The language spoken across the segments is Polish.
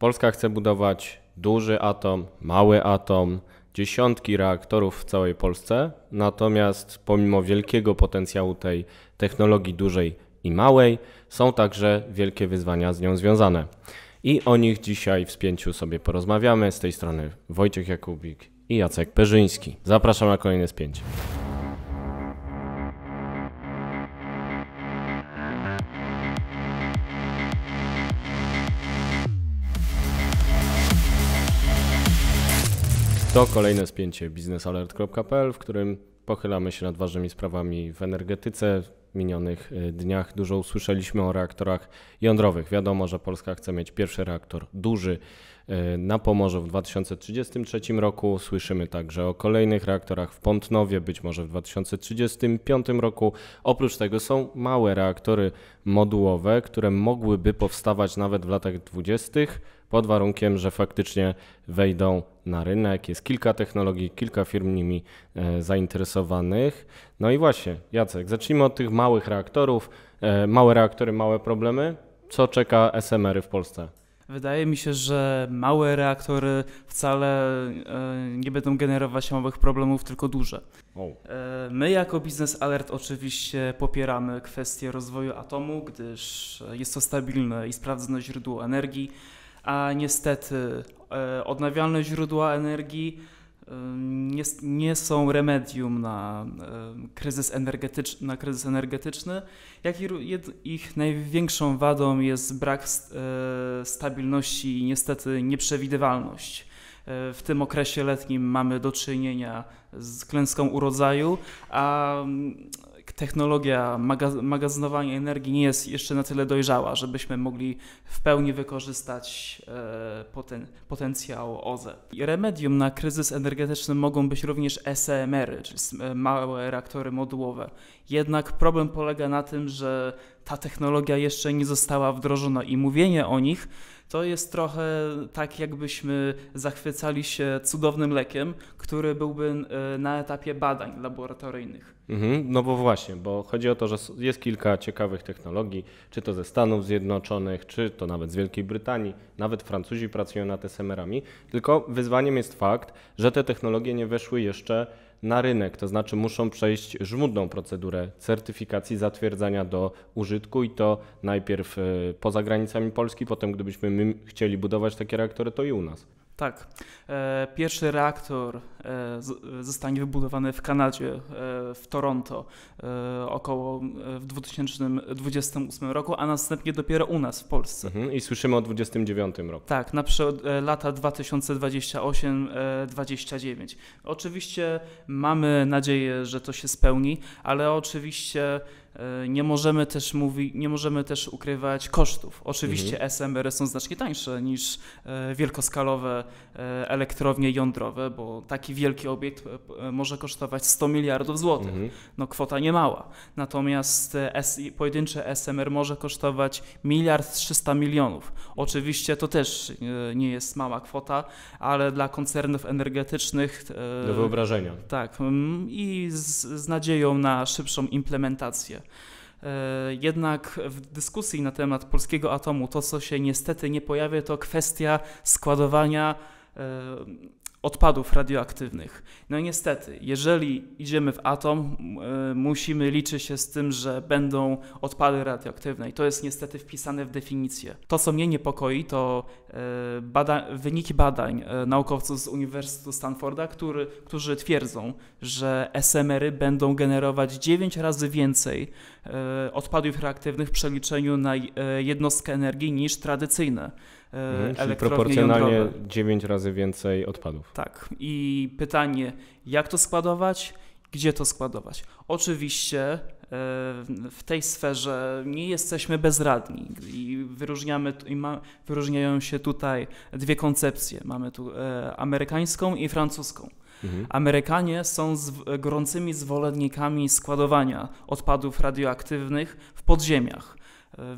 Polska chce budować duży atom, mały atom, dziesiątki reaktorów w całej Polsce. Natomiast pomimo wielkiego potencjału tej technologii dużej i małej, są także wielkie wyzwania z nią związane. I o nich dzisiaj w spięciu sobie porozmawiamy. Z tej strony Wojciech Jakubik i Jacek Perzyński. Zapraszam na kolejne spięcie. To kolejne spięcie biznesalert.pl, w którym pochylamy się nad ważnymi sprawami w energetyce. W minionych y, dniach dużo usłyszeliśmy o reaktorach jądrowych. Wiadomo, że Polska chce mieć pierwszy reaktor duży y, na Pomorzu w 2033 roku. Słyszymy także o kolejnych reaktorach w Pątnowie, być może w 2035 roku. Oprócz tego są małe reaktory modułowe, które mogłyby powstawać nawet w latach 20 pod warunkiem, że faktycznie wejdą na rynek. Jest kilka technologii, kilka firm nimi e, zainteresowanych. No i właśnie, Jacek, zacznijmy od tych małych reaktorów. E, małe reaktory, małe problemy. Co czeka SMR-y w Polsce? Wydaje mi się, że małe reaktory wcale e, nie będą generować małych problemów, tylko duże. My jako Business Alert oczywiście popieramy kwestię rozwoju atomu, gdyż jest to stabilne i sprawdzone źródło energii a niestety e, odnawialne źródła energii nie, nie, są remedium na kryzys, energetyczny, na kryzys energetyczny, jak i ich największą wadą jest brak e, stabilności i niestety nieprzewidywalność. E, w tym okresie letnim mamy do czynienia z klęską urodzaju, a technologia magaz- magazynowania energii nie jest jeszcze na tyle dojrzała, żebyśmy mogli w pełni wykorzystać e, poten- potencjał OZE. Remedium na kryzys energetyczny mogą być również SMR-y, e czyli e, małe reaktory modułowe. Jednak problem polega na tym, że ta technologia jeszcze nie została wdrożona i mówienie o nich to jest trochę tak, jakbyśmy zachwycali się cudownym lekiem, który byłby e, na etapie badań laboratoryjnych. Mhm, no bo właśnie, bo chodzi o to, że jest kilka ciekawych technologii, czy to ze Stanów Zjednoczonych, czy to nawet z Wielkiej Brytanii, nawet Francuzi pracują nad SMR-ami, tylko wyzwaniem jest fakt, że te technologie nie weszły jeszcze na rynek, to znaczy muszą przejść żmudną procedurę certyfikacji zatwierdzania do użytku i to najpierw e, poza granicami Polski, potem gdybyśmy my chcieli budować takie reaktory, to i u nas. Tak. E, pierwszy reaktor e, zostanie wybudowany w Kanadzie, e, w Toronto, około w 2028 roku, a następnie dopiero u nas w Polsce. Mhm. I słyszymy o 2029 roku. Tak, na przykład lata 2028 2029 Oczywiście mamy nadzieję, że to się spełni, ale oczywiście E, nie możemy też mówi, nie możemy też ukrywać kosztów. Oczywiście mhm. SMR y są znacznie tańsze niż e, wielkoskalowe e, elektrownie jądrowe, bo taki wielki obiekt może kosztować 100 miliardów złotych. Mhm. No kwota niemała. Natomiast pojedyncze SMR może kosztować miliard 300 milionów. Oczywiście to też nie jest mała kwota, ale dla koncernów energetycznych do wyobrażenia. Tak. I z, z nadzieją na szybszą implementację E, jednak w dyskusji na temat polskiego atomu to, co się niestety nie pojawia, to kwestia składowania e, odpadów radioaktywnych. No niestety, jeżeli idziemy w atom, e, musimy liczyć się z tym, że będą odpady radioaktywne i to jest niestety wpisane w definicję. To, co mnie niepokoi, to e, bada wyniki badań e, naukowców z Uniwersytetu Stanforda, który, którzy twierdzą, że SMR-y będą generować 9 razy więcej odpadów reaktywnych w przeliczeniu na jednostkę energii niż tradycyjne. E, mhm, czyli proporcjonalnie jądrowe. 9 razy więcej odpadów. Tak. I pytanie, jak to składować? Gdzie to składować? Oczywiście e, w tej sferze nie jesteśmy bezradni i, wyróżniamy, i ma, wyróżniają się tutaj dwie koncepcje. Mamy tu e, amerykańską i francuską. Mhm. Amerykanie są z, gorącymi zwolennikami składowania odpadów radioaktywnych w podziemiach. E,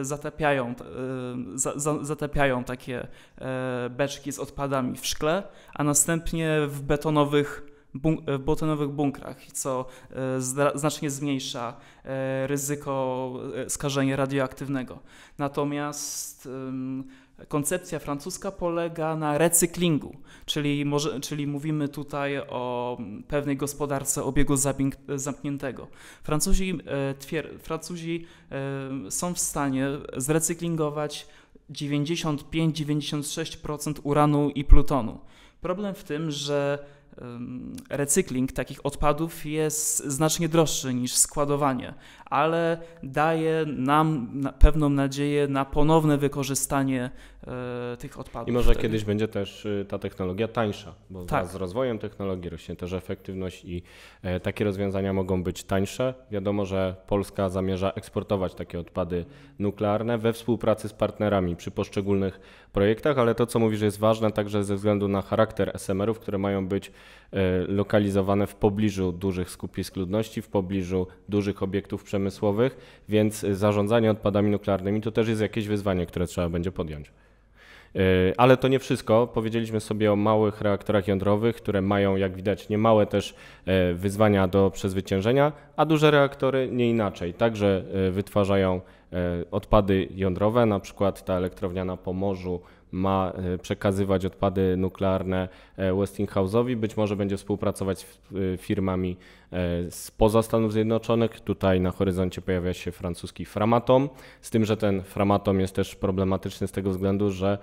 e, zatapiają, e, za, za, zatapiają takie beczki z odpadami w szkle, a następnie w betonowych w botanowych bunkrach, co e, znacznie zmniejsza e, ryzyko e, skażenia radioaktywnego. Natomiast koncepcja francuska polega na recyklingu, czyli, może, czyli mówimy tutaj o mm, pewnej gospodarce obiegu zamkniętego. Francuzi, twier- Francuzi są w stanie zrecyklingować 95-96% uranu i plutonu. Problem w tym, że recykling takich odpadów jest znacznie droższy niż składowanie, ale daje nam pewną nadzieję na ponowne wykorzystanie E, tych odpadów. I może wtedy. kiedyś będzie też y, ta technologia tańsza, bo tak. z rozwojem technologii rośnie też efektywność i e, takie rozwiązania mogą być tańsze. Wiadomo, że Polska zamierza eksportować takie odpady nuklearne we współpracy z partnerami przy poszczególnych projektach, ale to co mówisz jest ważne także ze względu na charakter SMR-ów, które mają być e, lokalizowane w pobliżu dużych skupisk ludności, w pobliżu dużych obiektów przemysłowych, więc zarządzanie odpadami nuklearnymi to też jest jakieś wyzwanie, które trzeba będzie podjąć. E, ale to nie wszystko. Powiedzieliśmy sobie o małych reaktorach jądrowych, które mają, jak widać, niemałe też e, wyzwania do przezwyciężenia, a duże reaktory nie inaczej. Także e, wytwarzają odpady jądrowe, na przykład ta elektrownia na Pomorzu ma e, przekazywać odpady nuklearne e, Westinghouse'owi, być może będzie współpracować z e, firmami spoza Stanów Zjednoczonych. Tutaj na horyzoncie pojawia się francuski Framatom, z tym, że ten Framatom jest też problematyczny z tego względu, że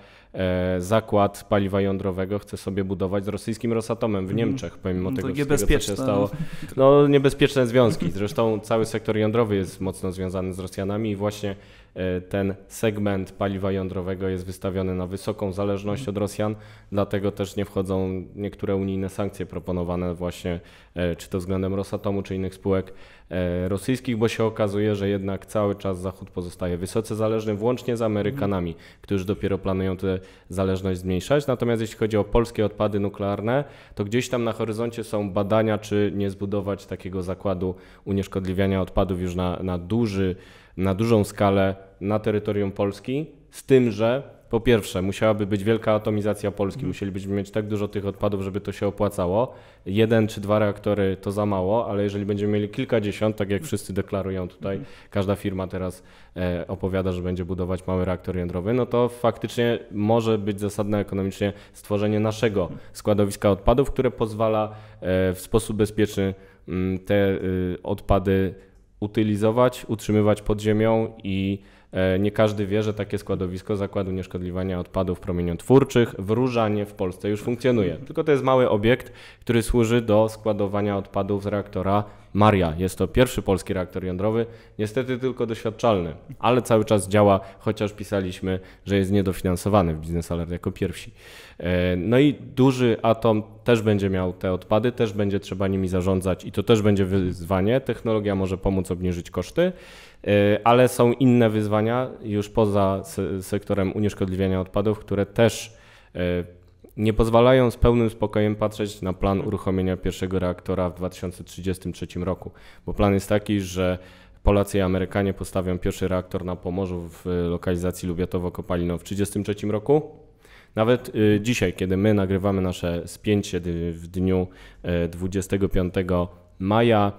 zakład paliwa jądrowego chce sobie budować z rosyjskim Rosatomem w mhm. Niemczech, pomimo no tego, że co się no. stało. No niebezpieczne związki. Zresztą cały sektor jądrowy jest mocno związany z Rosjanami i właśnie E, ten segment paliwa jądrowego jest wystawiony na wysoką zależność od Rosjan, dlatego też nie wchodzą niektóre unijne sankcje proponowane właśnie e, czy to względem Rosatomu, czy innych spółek e, rosyjskich, bo się okazuje, że jednak cały czas Zachód pozostaje wysoce zależny, włącznie z Amerykanami, którzy dopiero planują tę zależność zmniejszać. Natomiast jeśli chodzi o polskie odpady nuklearne, to gdzieś tam na horyzoncie są badania, czy nie zbudować takiego zakładu unieszkodliwiania odpadów już na, na duży na dużą skalę na terytorium Polski, z tym, że po pierwsze, musiałaby być wielka atomizacja Polski, musielibyśmy mieć tak dużo tych odpadów, żeby to się opłacało. Jeden czy dwa reaktory to za mało, ale jeżeli będziemy mieli kilkadziesiąt, tak jak wszyscy deklarują tutaj, każda firma teraz e, opowiada, że będzie budować mały reaktor jądrowy, no to faktycznie może być zasadne ekonomicznie stworzenie naszego składowiska odpadów, które pozwala e, w sposób bezpieczny mm, te y, odpady utylizować, utrzymywać pod ziemią i e, nie każdy wie, że takie składowisko zakładu nieszkodliwania odpadów promieniotwórczych w Różanie w Polsce już funkcjonuje. Tylko to jest mały obiekt, który służy do składowania odpadów z reaktora Maria. Jest to pierwszy polski reaktor jądrowy, niestety tylko doświadczalny, ale cały czas działa, chociaż pisaliśmy, że jest niedofinansowany w Business Alert jako pierwsi. E, no i duży atom też będzie miał te odpady, też będzie trzeba nimi zarządzać i to też będzie wyzwanie. Technologia może pomóc obniżyć koszty, e, ale są inne wyzwania już poza sektorem unieszkodliwiania odpadów, które też e, nie pozwalają z pełnym spokojem patrzeć na plan uruchomienia pierwszego reaktora w 2033 roku, bo plan jest taki, że Polacy i Amerykanie postawią pierwszy reaktor na Pomorzu w y, lokalizacji Lubiatowo-Kopalino w 1933 roku. Nawet y, dzisiaj, kiedy my nagrywamy nasze spięcie w dniu 25 y, maja,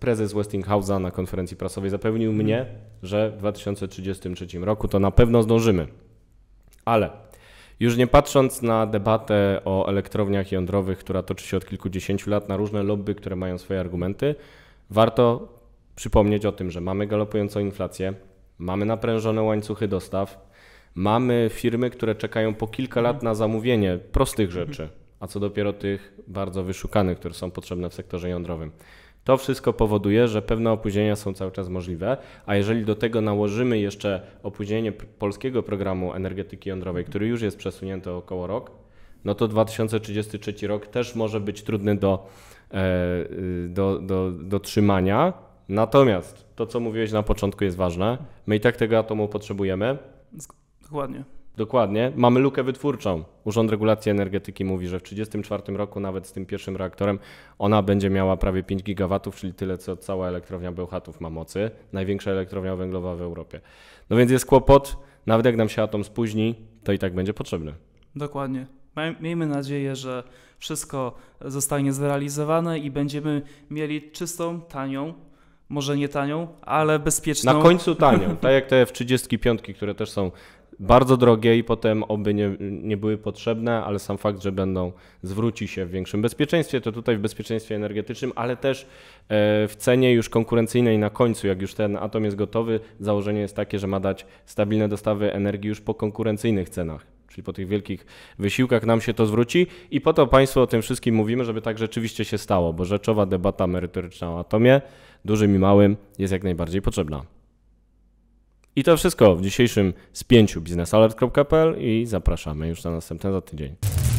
prezes Westinghouse'a na konferencji prasowej zapewnił mnie, że w 2033 roku to na pewno zdążymy. Ale już nie patrząc na debatę o elektrowniach jądrowych, która toczy się od kilkudziesięciu lat, na różne lobby, które mają swoje argumenty, warto przypomnieć o tym, że mamy galopującą inflację, mamy naprężone łańcuchy dostaw, mamy firmy, które czekają po kilka lat na zamówienie prostych rzeczy, a co dopiero tych bardzo wyszukanych, które są potrzebne w sektorze jądrowym. To wszystko powoduje, że pewne opóźnienia są cały czas możliwe, a jeżeli do tego nałożymy jeszcze opóźnienie polskiego programu energetyki jądrowej, który już jest przesunięty około rok, no to 2033 rok też może być trudny do, e, y, do, do, do trzymania. Natomiast to, co mówiłeś na początku, jest ważne. My i tak tego atomu potrzebujemy. Dokładnie. Dokładnie. Mamy lukę wytwórczą. Urząd Regulacji Energetyki mówi, że w 1934 roku nawet z tym pierwszym reaktorem ona będzie miała prawie 5 GW, czyli tyle co cała elektrownia Bełchatów ma mocy. Największa elektrownia węglowa w Europie. No więc jest kłopot. Nawet jak nam się atom spóźni, to i tak będzie potrzebny. Dokładnie. Miejmy nadzieję, że wszystko zostanie zrealizowane i będziemy mieli czystą, tanią, może nie tanią, ale bezpieczną. Na końcu tanią, tak jak te F-35, które też są bardzo drogie i potem oby nie, nie były potrzebne, ale sam fakt, że będą, zwróci się w większym bezpieczeństwie, to tutaj w bezpieczeństwie energetycznym, ale też e, w cenie już konkurencyjnej na końcu, jak już ten atom jest gotowy, założenie jest takie, że ma dać stabilne dostawy energii już po konkurencyjnych cenach czyli po tych wielkich wysiłkach nam się to zwróci i po to Państwu o tym wszystkim mówimy, żeby tak rzeczywiście się stało, bo rzeczowa debata merytoryczna o atomie, dużym i małym, jest jak najbardziej potrzebna. I to wszystko w dzisiejszym spięciu biznesalert.pl i zapraszamy już na następny za tydzień.